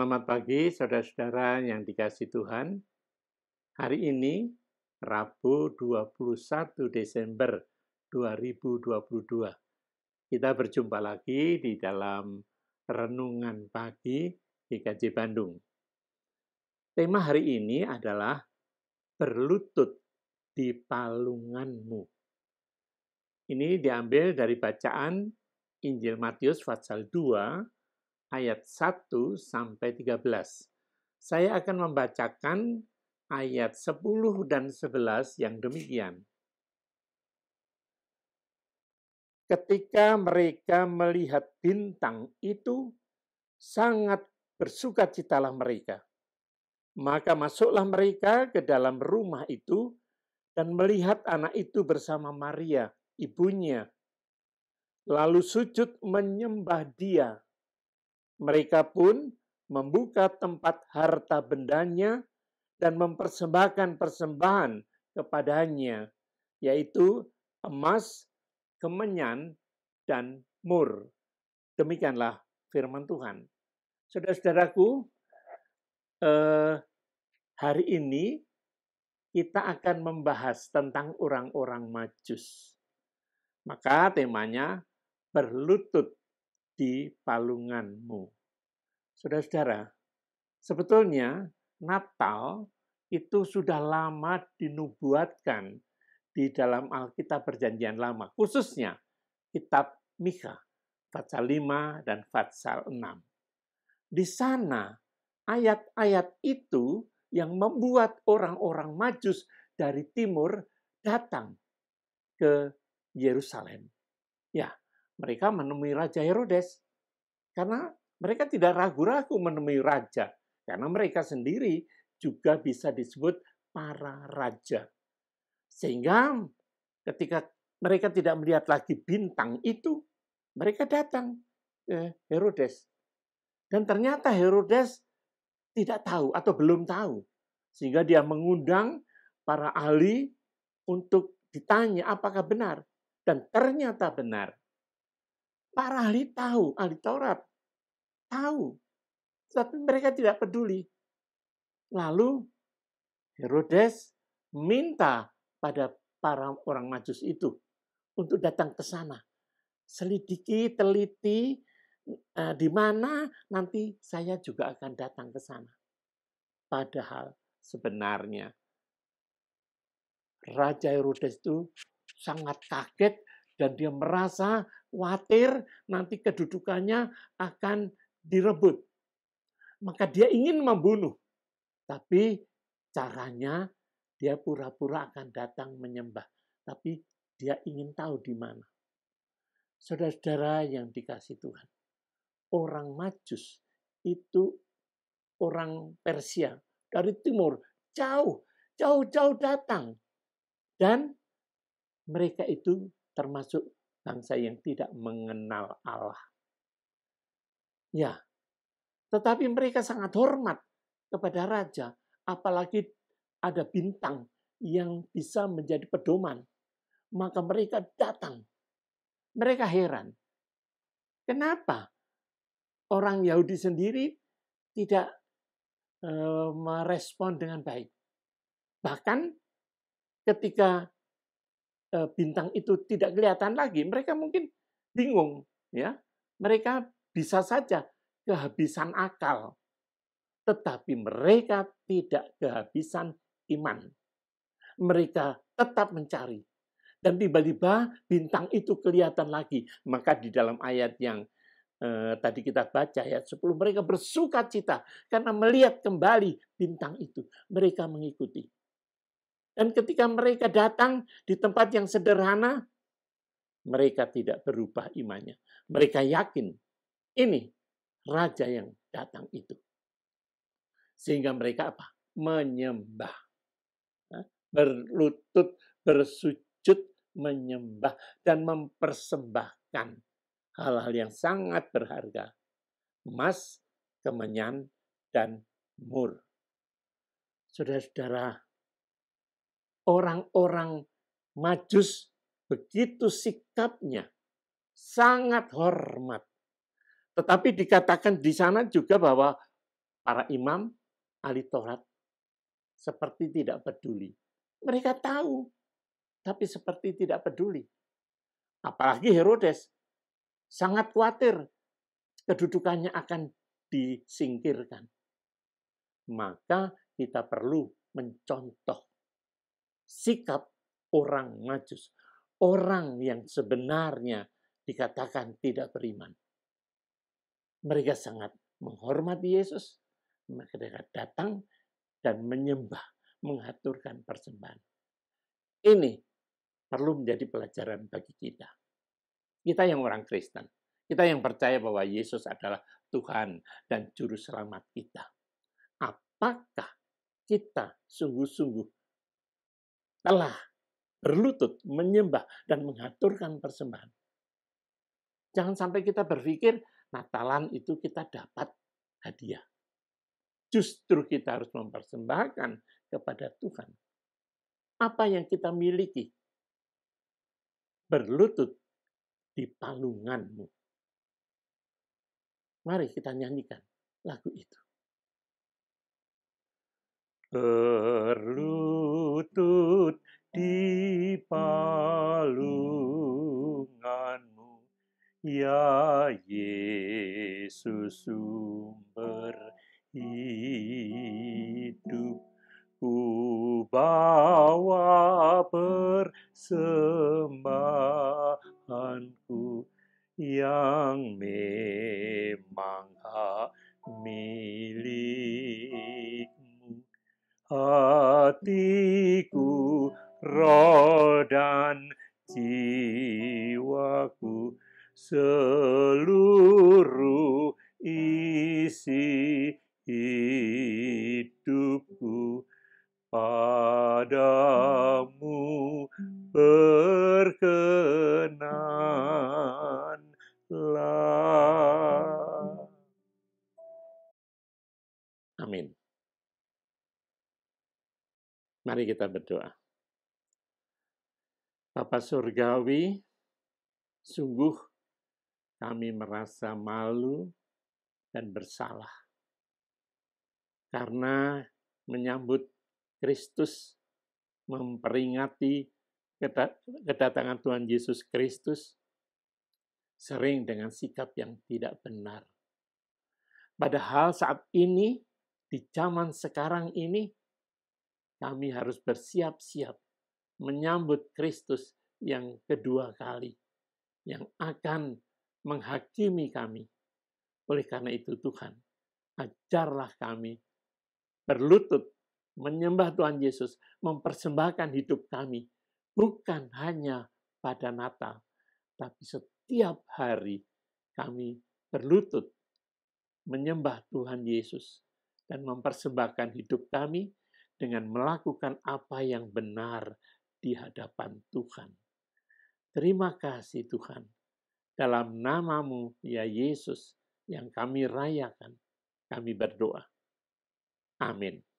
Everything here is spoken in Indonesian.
Selamat pagi saudara-saudara yang dikasih Tuhan. Hari ini Rabu 21 Desember 2022. Kita berjumpa lagi di dalam renungan pagi GKJ Bandung. Tema hari ini adalah berlutut di palunganmu. Ini diambil dari bacaan Injil Matius pasal 2 ayat 1 sampai 13. Saya akan membacakan ayat 10 dan 11 yang demikian. Ketika mereka melihat bintang itu, sangat bersukacitalah mereka. Maka masuklah mereka ke dalam rumah itu dan melihat anak itu bersama Maria, ibunya. Lalu sujud menyembah dia mereka pun membuka tempat harta bendanya dan mempersembahkan persembahan kepadanya, yaitu emas, kemenyan, dan mur. Demikianlah firman Tuhan. Saudara-saudaraku, eh, hari ini kita akan membahas tentang orang-orang majus. Maka temanya berlutut di palunganmu. Saudara-saudara, sebetulnya Natal itu sudah lama dinubuatkan di dalam Alkitab Perjanjian Lama, khususnya kitab Mika, Fatsal 5 dan Fatsal 6. Di sana ayat-ayat itu yang membuat orang-orang Majus dari timur datang ke Yerusalem. Ya, mereka menemui Raja Herodes. Karena mereka tidak ragu-ragu menemui raja. Karena mereka sendiri juga bisa disebut para raja. Sehingga ketika mereka tidak melihat lagi bintang itu, mereka datang ke Herodes. Dan ternyata Herodes tidak tahu atau belum tahu. Sehingga dia mengundang para ahli untuk ditanya apakah benar. Dan ternyata benar. Para ahli tahu, ahli Taurat tahu, tapi mereka tidak peduli. Lalu Herodes minta pada para orang Majus itu untuk datang ke sana. Selidiki, teliti eh, di mana nanti saya juga akan datang ke sana. Padahal sebenarnya Raja Herodes itu sangat kaget dan dia merasa khawatir nanti kedudukannya akan direbut. Maka dia ingin membunuh. Tapi caranya dia pura-pura akan datang menyembah. Tapi dia ingin tahu di mana. Saudara-saudara yang dikasih Tuhan. Orang Majus itu orang Persia dari timur jauh jauh-jauh datang dan mereka itu termasuk bangsa nah, yang tidak mengenal Allah. Ya, tetapi mereka sangat hormat kepada raja, apalagi ada bintang yang bisa menjadi pedoman. Maka mereka datang. Mereka heran. Kenapa orang Yahudi sendiri tidak eh, merespon dengan baik? Bahkan ketika Eh, bintang itu tidak kelihatan lagi, mereka mungkin bingung, ya. Mereka bisa saja kehabisan akal, tetapi mereka tidak kehabisan iman. Mereka tetap mencari dan tiba-tiba bintang itu kelihatan lagi. Maka di dalam ayat yang eh, tadi kita baca ayat 10 mereka bersuka cita karena melihat kembali bintang itu. Mereka mengikuti. Dan ketika mereka datang di tempat yang sederhana, mereka tidak berubah imannya. Mereka yakin ini raja yang datang itu. Sehingga mereka apa? Menyembah. Berlutut, bersujud, menyembah, dan mempersembahkan hal-hal yang sangat berharga. Emas, kemenyan, dan mur. Saudara-saudara, orang-orang Majus begitu sikapnya sangat hormat. Tetapi dikatakan di sana juga bahwa para imam ahli Taurat seperti tidak peduli. Mereka tahu, tapi seperti tidak peduli. Apalagi Herodes sangat khawatir kedudukannya akan disingkirkan. Maka kita perlu mencontoh sikap orang majus, orang yang sebenarnya dikatakan tidak beriman. Mereka sangat menghormati Yesus, mereka datang dan menyembah, mengaturkan persembahan. Ini perlu menjadi pelajaran bagi kita. Kita yang orang Kristen, kita yang percaya bahwa Yesus adalah Tuhan dan Juru Selamat kita. Apakah kita sungguh-sungguh telah berlutut, menyembah, dan mengaturkan persembahan. Jangan sampai kita berpikir Natalan itu kita dapat hadiah. Justru kita harus mempersembahkan kepada Tuhan. Apa yang kita miliki? Berlutut di palunganmu. Mari kita nyanyikan lagu itu. Ber sumber hidup ku bawa persembahanku yang memang hak milikmu hatiku roh dan jiwaku seluruh isi hidupku padamu berkenanlah. Amin. Mari kita berdoa. Bapa Surgawi, sungguh kami merasa malu dan bersalah. Karena menyambut Kristus, memperingati kedatangan Tuhan Yesus Kristus, sering dengan sikap yang tidak benar. Padahal saat ini, di zaman sekarang ini, kami harus bersiap-siap menyambut Kristus yang kedua kali, yang akan menghakimi kami oleh karena itu Tuhan, ajarlah kami berlutut, menyembah Tuhan Yesus, mempersembahkan hidup kami, bukan hanya pada Natal, tapi setiap hari kami berlutut, menyembah Tuhan Yesus, dan mempersembahkan hidup kami dengan melakukan apa yang benar di hadapan Tuhan. Terima kasih Tuhan. Dalam namamu, ya Yesus, yang kami rayakan, kami berdoa. Amin.